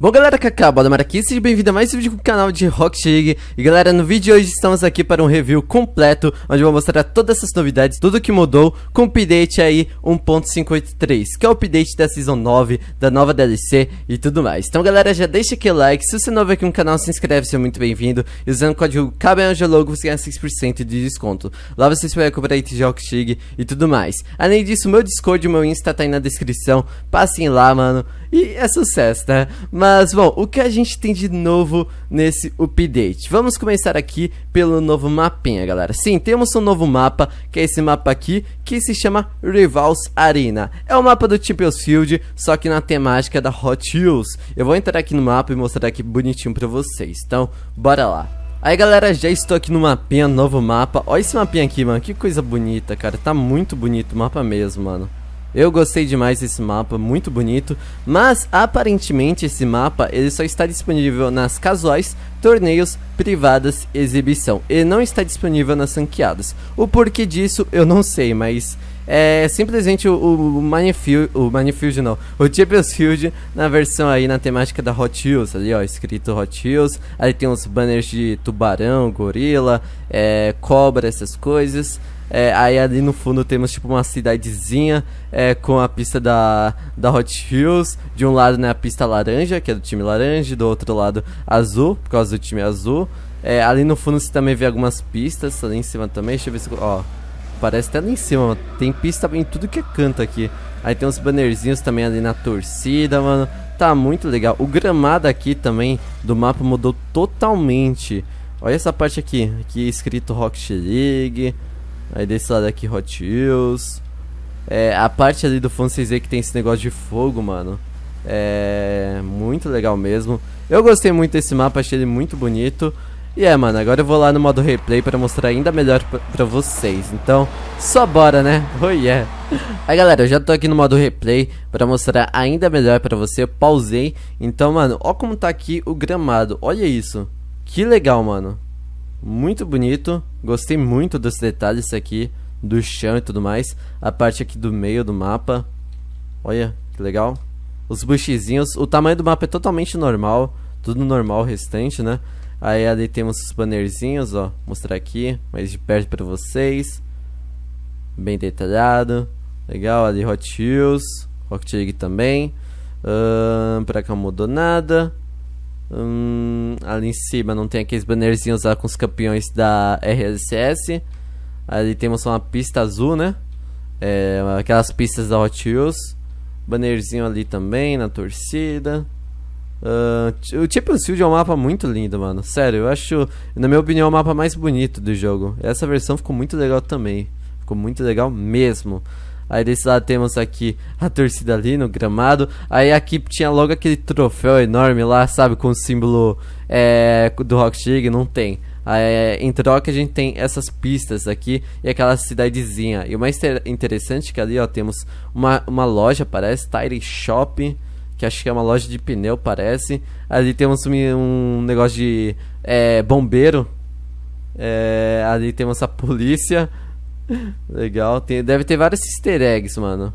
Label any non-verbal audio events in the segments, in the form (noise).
Bom galera, Kaká, Bolamar aqui, seja bem-vindo a mais um vídeo com o canal de Rocket League E galera, no vídeo de hoje estamos aqui para um review completo Onde eu vou mostrar todas essas novidades, tudo que mudou com o update aí 1.583 Que é o update da Season 9, da nova DLC e tudo mais Então galera, já deixa aquele like, se você é novo aqui no canal, se inscreve, seja muito bem-vindo E usando o código CABEANGELOGO você ganha 6% de desconto Lá você vai comprar itens de Rocket League e tudo mais Além disso, meu Discord e meu Insta tá aí na descrição Passem lá, mano, e é sucesso, né? Mas mas, bom, o que a gente tem de novo nesse update? Vamos começar aqui pelo novo mapinha, galera. Sim, temos um novo mapa, que é esse mapa aqui, que se chama Rivals Arena. É o um mapa do Champions Field, só que na temática da Hot Wheels. Eu vou entrar aqui no mapa e mostrar aqui bonitinho pra vocês. Então, bora lá. Aí galera, já estou aqui no mapinha, novo mapa Olha esse mapinha aqui, mano, que coisa bonita, cara Tá muito bonito o mapa mesmo, mano eu gostei demais desse mapa, muito bonito, mas aparentemente esse mapa ele só está disponível nas casuais, torneios, privadas, exibição. Ele não está disponível nas sanqueadas. O porquê disso eu não sei, mas é simplesmente o, o, o Manifield, o Manifield não, o Champions Field na versão aí na temática da Hot Wheels, ali ó, escrito Hot Wheels, aí tem uns banners de tubarão, gorila, é, cobra, essas coisas. É, aí ali no fundo temos tipo uma cidadezinha é, com a pista da, da Hot Wheels. De um lado né, a pista laranja, que é do time laranja, do outro lado azul, por causa do time azul. É, ali no fundo você também vê algumas pistas, ali em cima também, deixa eu ver se. Ó, parece até ali em cima, mano. tem pista em tudo que é canto aqui. Aí tem uns bannerzinhos também ali na torcida, mano. Tá muito legal. O gramado aqui também do mapa mudou totalmente. Olha essa parte aqui, aqui escrito Rocket League. Aí desse lado aqui Hot Wheels. É, a parte ali do Fan 6 que tem esse negócio de fogo, mano. É muito legal mesmo. Eu gostei muito desse mapa, achei ele muito bonito. E é, mano, agora eu vou lá no modo replay para mostrar ainda melhor para vocês. Então, só bora, né? (laughs) Oh yeah. Aí, galera, eu já tô aqui no modo replay para mostrar ainda melhor para você. Eu pausei. Então, mano, ó como tá aqui o gramado. Olha isso. Que legal, mano muito bonito. Gostei muito dos detalhes aqui do chão e tudo mais. A parte aqui do meio do mapa. Olha, que legal. Os buchizinhos. O tamanho do mapa é totalmente normal. Tudo normal o restante, né? Aí ali temos os bannerzinhos, ó. mostrar aqui, mais de perto pra vocês. Bem detalhado. Legal, ali Hot Wheels. Rocket League também. Uh, pra cá não mudou nada. Hum, ali em cima não tem aqueles bannerzinhos lá com os campeões da RSS. Ali temos uma pista azul, né? É, aquelas pistas da Hot Wheels. Bannerzinho ali também na torcida. Uh, o Champions Field é um mapa muito lindo, mano. Sério, eu acho, na minha opinião, é o mapa mais bonito do jogo. Essa versão ficou muito legal também. Ficou muito legal mesmo. Aí desse lado temos aqui a torcida ali no gramado. Aí aqui tinha logo aquele troféu enorme lá, sabe? Com o símbolo é, do Rock League, não tem. aí em troca a gente tem essas pistas aqui e aquela cidadezinha. E o mais interessante é que ali ó, temos uma, uma loja, parece, Tire Shop, que acho que é uma loja de pneu, parece. Ali temos um, um negócio de é, bombeiro. É, ali temos a polícia legal. Tem, deve ter vários easter eggs, mano.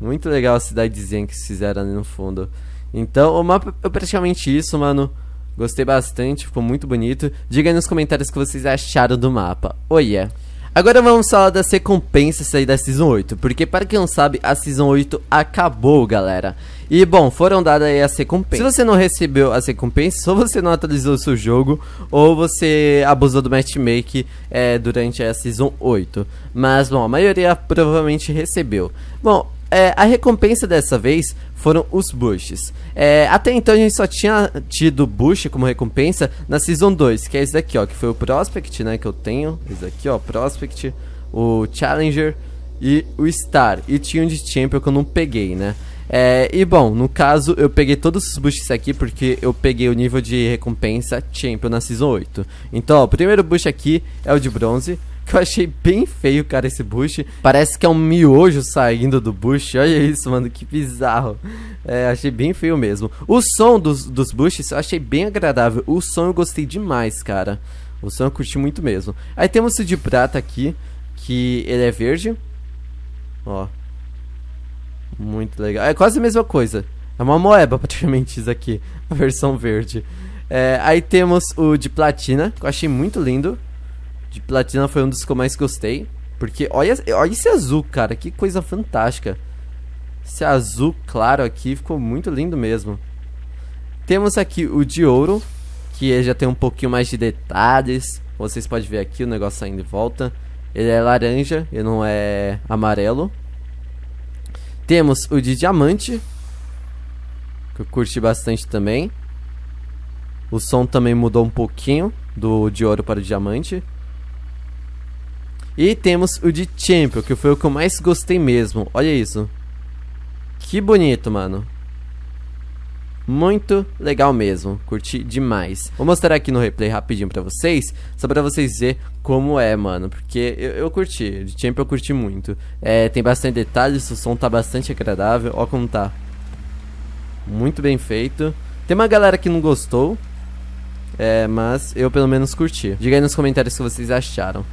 Muito legal a cidadezinha que fizeram ali no fundo. Então, o mapa é praticamente isso, mano. Gostei bastante, ficou muito bonito. Diga aí nos comentários o que vocês acharam do mapa. Oiê! Oh, yeah. Agora vamos falar das recompensas aí da Season 8, porque para quem não sabe, a Season 8 acabou, galera. E bom, foram dadas aí as recompensas. Se você não recebeu as recompensas, (laughs) ou você não atualizou o seu jogo, ou você abusou do matchmaking é, durante a Season 8. Mas bom, a maioria provavelmente recebeu. Bom, é, a recompensa dessa vez foram os Bushes. É, até então a gente só tinha tido Bush como recompensa na Season 2, que é esse daqui, ó, que foi o Prospect, né, que eu tenho. Esse daqui, ó, Prospect, o Challenger e o Star. E tinha um de Champion que eu não peguei, né. É, e bom, no caso eu peguei todos os boosts aqui porque eu peguei o nível de recompensa Champion na Season 8. Então, ó, o primeiro boost aqui é o de bronze, que eu achei bem feio, cara, esse bush. Parece que é um miojo saindo do bush. Olha isso, mano, que bizarro. É, achei bem feio mesmo. O som dos, dos bushes eu achei bem agradável. O som eu gostei demais, cara. O som eu curti muito mesmo. Aí temos o de prata aqui, que ele é verde. Ó. Muito legal. É quase a mesma coisa. É uma moeba, (laughs) praticamente, isso aqui. A versão verde. É, aí temos o de platina, que eu achei muito lindo de platina foi um dos que eu mais gostei. Porque olha, olha esse azul, cara. Que coisa fantástica. Esse azul claro aqui ficou muito lindo mesmo. Temos aqui o de ouro, que já tem um pouquinho mais de detalhes. Vocês podem ver aqui o negócio saindo e volta. Ele é laranja, e não é amarelo. Temos o de diamante, que eu curti bastante também. O som também mudou um pouquinho do de ouro para o diamante. E temos o de Champion, que foi o que eu mais gostei mesmo. Olha isso. Que bonito, mano. Muito legal mesmo, curti demais. Vou mostrar aqui no replay rapidinho pra vocês, só pra vocês verem como é, mano. Porque eu, eu curti, de Champion eu curti muito. É, tem bastante detalhes, o som tá bastante agradável, ó como tá. Muito bem feito. Tem uma galera que não gostou, é, mas eu pelo menos curti. Diga aí nos comentários o que vocês acharam.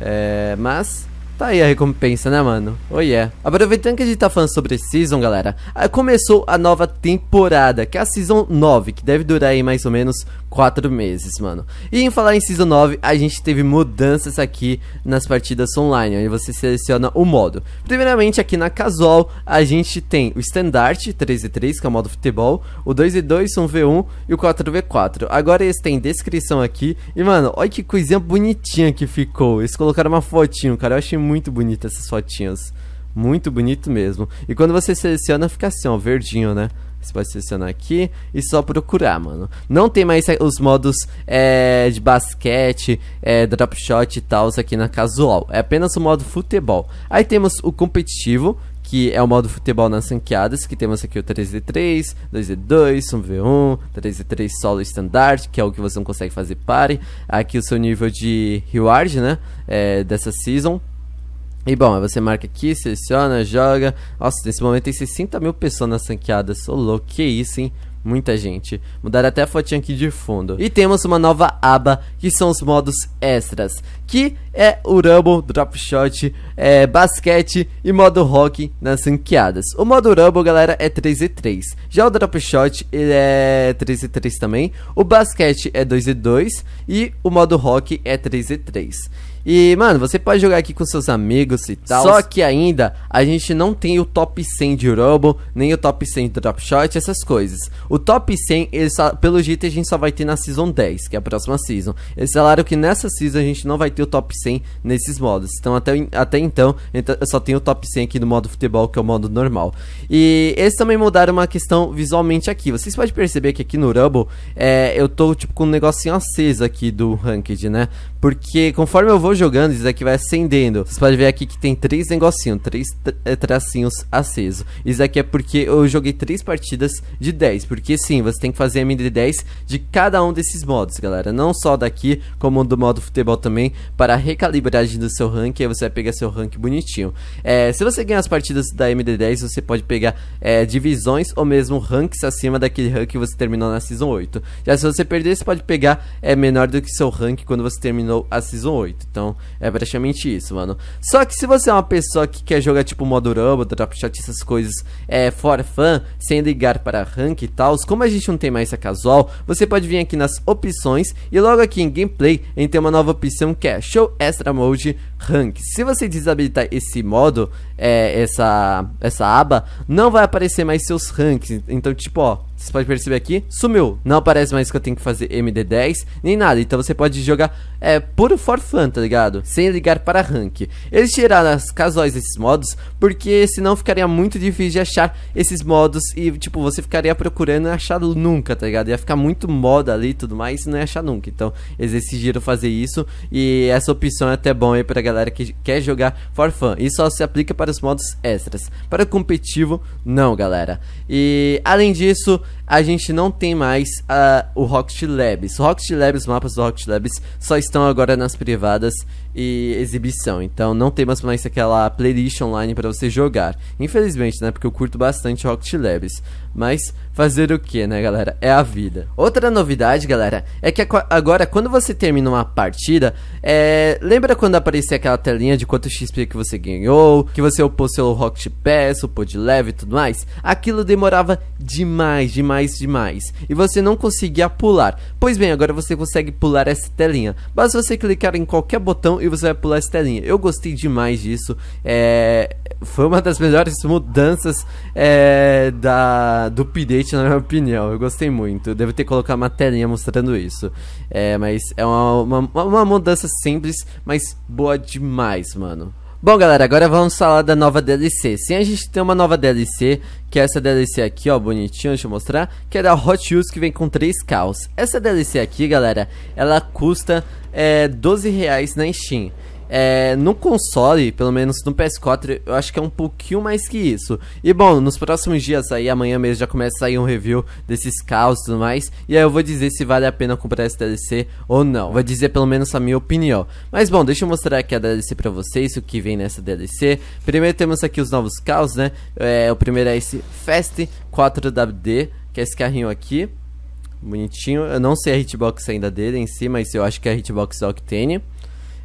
É, mas Tá aí a recompensa, né, mano? Oh yeah. Aproveitando que a gente tá falando sobre Season, galera, ah, começou a nova temporada, que é a Season 9, que deve durar aí mais ou menos 4 meses, mano. E em falar em Season 9, a gente teve mudanças aqui nas partidas online, onde você seleciona o modo. Primeiramente, aqui na Casual, a gente tem o Standard 3x3, que é o modo futebol, o 2x2, 1v1 e o 4v4. Agora eles têm descrição aqui, e mano, olha que coisinha bonitinha que ficou. Eles colocaram uma fotinho, cara, eu achei muito muito bonita essas fotinhas. Muito bonito mesmo. E quando você seleciona, fica assim, ó, verdinho, né? Você pode selecionar aqui e só procurar, mano. Não tem mais os modos é, de basquete, é, drop shot e tal aqui na casual. É apenas o modo futebol. Aí temos o competitivo, que é o modo futebol nas ranqueadas, que temos aqui o 3v3, 2v2, 1v1, 3v3 solo standard, que é o que você não consegue fazer pare. Aqui o seu nível de reward, né, é, dessa season, e bom, você marca aqui, seleciona, joga. Nossa, nesse momento tem 60 mil pessoas nas ranqueadas. Ô, louco, que isso, hein? muita gente. Mudaram até a fotinha aqui de fundo. E temos uma nova aba, que são os modos extras, que é o Rumble, Drop Shot, é, Basquete e modo Rock nas ranqueadas. O modo Rumble, galera, é 3x3. Já o Drop Shot, ele é 3x3 também. O Basquete é 2x2 e o modo Rock é 3x3. E, mano, você pode jogar aqui com seus amigos e tal. Só que ainda a gente não tem o top 100 de Rumble, nem o top 100 de Drop Shot, essas coisas. O top 100, ele só, pelo jeito, a gente só vai ter na Season 10, que é a próxima Season. Eles falaram que nessa Season a gente não vai ter o top 100 nesses modos. Então, até, até então, então, eu só tenho o top 100 aqui no modo futebol, que é o modo normal. E eles também mudaram uma questão visualmente aqui. Vocês podem perceber que aqui no Rumble, é, eu tô, tipo, com um negocinho aceso aqui do Ranked, né? Porque conforme eu vou jogando, isso daqui vai acendendo. Você pode ver aqui que tem três negocinhos, três eh, tracinhos acesos. Isso daqui é porque eu joguei três partidas de 10. Porque sim, você tem que fazer MD10 de cada um desses modos, galera. Não só daqui, como do modo futebol também, para recalibragem do seu rank. Aí você vai pegar seu rank bonitinho. É, se você ganhar as partidas da MD10, você pode pegar é, divisões ou mesmo ranks acima daquele rank que você terminou na Season 8. Já se você perder, você pode pegar é, menor do que seu rank quando você terminou terminou a Season 8. Então, é praticamente isso, mano. Só que se você é uma pessoa que quer jogar tipo modo Rumble, Drop Shot, essas coisas é, for fã, sem ligar para rank e tal, como a gente não tem mais a casual, você pode vir aqui nas opções e logo aqui em gameplay, a gente tem uma nova opção que é Show Extra Mode Rank. Se você desabilitar esse modo, é, essa, essa aba, não vai aparecer mais seus ranks. Então, tipo, ó, vocês podem perceber aqui, sumiu. Não aparece mais que eu tenho que fazer MD10, nem nada. Então você pode jogar é, puro for fun, tá ligado? Sem ligar para rank. Eles tiraram as casuais desses modos, porque senão ficaria muito difícil de achar esses modos. E, tipo, você ficaria procurando e achar nunca, tá ligado? Ia ficar muito moda ali e tudo mais, e não ia achar nunca. Então, eles decidiram fazer isso. E essa opção é até bom aí pra galera que quer jogar for fun. E só se aplica para vários modos extras. Para o competitivo, não, galera. E além disso, a gente não tem mais uh, o Rocket Labs. Rocket Labs, os mapas do Rocket Labs só estão agora nas privadas e exibição. Então não tem mais aquela playlist online para você jogar. Infelizmente, né? Porque eu curto bastante Rocket Labs. Mas fazer o que, né, galera? É a vida. Outra novidade, galera, é que agora quando você termina uma partida, é... lembra quando aparecia aquela telinha de quanto XP que você ganhou, que você upou seu Rocket Pass, upou de leve e tudo mais? Aquilo demorava demais, demais, demais. E você não conseguia pular. Pois bem, agora você consegue pular essa telinha. Basta você clicar em qualquer botão e você vai pular a telinha. Eu gostei demais disso. É, foi uma das melhores mudanças é, da, do update, na minha opinião. Eu gostei muito. Deve devo ter colocado uma telinha mostrando isso. É, mas é uma, uma, uma mudança simples, mas boa demais, mano. Bom galera, agora vamos falar da nova DLC. Sim, a gente tem uma nova DLC, que é essa DLC aqui, ó, bonitinha, deixa eu mostrar, que é da Hot Wheels, que vem com 3 caos. Essa DLC aqui, galera, ela custa é, 12 reais na Steam. É, no console, pelo menos no PS4, eu acho que é um pouquinho mais que isso. E bom, nos próximos dias aí, amanhã mesmo, já começa a sair um review desses carros e tudo mais. E aí eu vou dizer se vale a pena comprar esse DLC ou não. Vou dizer pelo menos a minha opinião. Mas bom, deixa eu mostrar aqui a DLC pra vocês, o que vem nessa DLC. Primeiro temos aqui os novos carros, né? É, o primeiro é esse Fast 4WD, que é esse carrinho aqui. Bonitinho. Eu não sei a hitbox ainda dele em si, mas eu acho que é a hitbox Octane.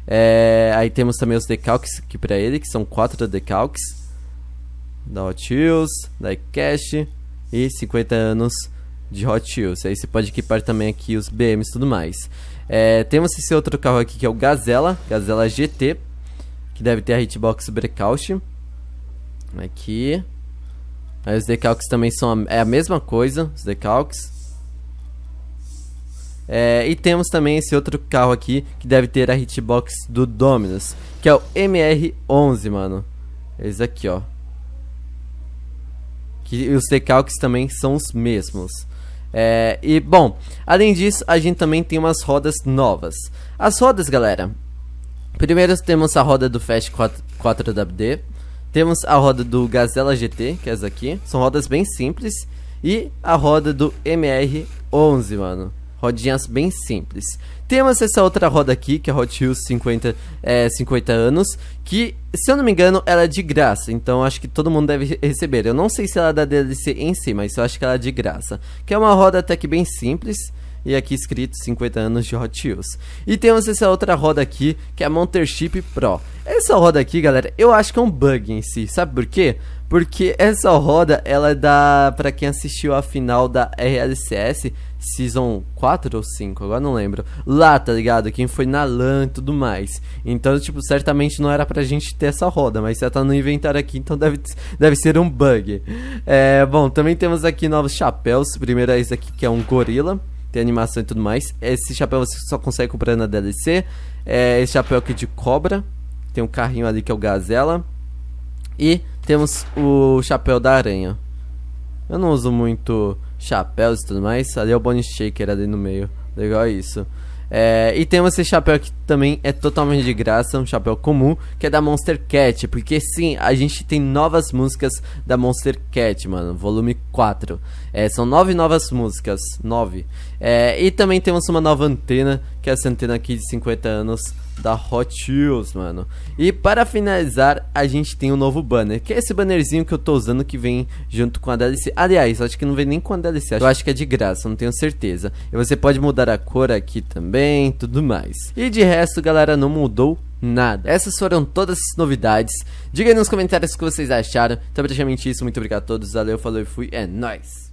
É, aí temos também os decalques aqui para ele, que são quatro decalques da Hot Wheels, da Cash e 50 anos de Hot Wheels. Aí você pode equipar também aqui os BMs e tudo mais. É, temos esse outro carro aqui que é o Gazela, Gazela GT, que deve ter a hitbox breakout. Aqui. Aí os decalques também são a, é a mesma coisa, os decalques. É, e temos também esse outro carro aqui, que deve ter a hitbox do Dominus, que é o MR-11, mano. Esse aqui, ó. Que os decalques também são os mesmos. É, e, bom, além disso, a gente também tem umas rodas novas. As rodas, galera... Primeiro temos a roda do Fast 4, 4WD. Temos a roda do Gazela GT, que é essa aqui. São rodas bem simples. E a roda do MR-11, mano rodinhas bem simples. Temos essa outra roda aqui, que é a Hot Wheels 50, é, 50 anos, que, se eu não me engano, ela é de graça, então acho que todo mundo deve receber. Eu não sei se ela é da DLC em si, mas eu acho que ela é de graça. Que é uma roda até que bem simples, e aqui escrito 50 anos de Hot Wheels. E temos essa outra roda aqui, que é a Monster Chip Pro. Essa roda aqui, galera, eu acho que é um bug em si, sabe por quê? Porque essa roda, ela é da... pra quem assistiu a final da RLCS Season 4 ou 5, agora não lembro. Lá, tá ligado? Quem foi na LAN e tudo mais. Então, tipo, certamente não era pra gente ter essa roda, mas já tá no inventário aqui, então deve, deve ser um bug. É, bom, também temos aqui novos chapéus. Primeiro é esse aqui, que é um gorila tem animação e tudo mais. Esse chapéu você só consegue comprar na DLC. É, esse chapéu aqui de cobra. Tem um carrinho ali que é o Gazela. E temos o chapéu da aranha. Eu não uso muito chapéus e tudo mais. Ali é o Bonnie Shaker ali no meio. Legal é isso. É, e temos esse chapéu que também é totalmente de graça, um chapéu comum, que é da Monster Cat, porque sim, a gente tem novas músicas da Monster Cat, mano, volume 4. É, são nove novas músicas, nove. É, e também temos uma nova antena, que é essa antena aqui de 50 anos, da Hot Wheels, mano. E para finalizar, a gente tem um novo banner, que é esse bannerzinho que eu tô usando que vem junto com a DLC. Aliás, acho que não vem nem com a DLC, eu acho que é de graça, não tenho certeza. E você pode mudar a cor aqui também, tudo mais. E de resto, galera, não mudou nada. Essas foram todas as novidades. Diga aí nos comentários o que vocês acharam. Então, praticamente isso, muito obrigado a todos, valeu, falou e fui, é nóis!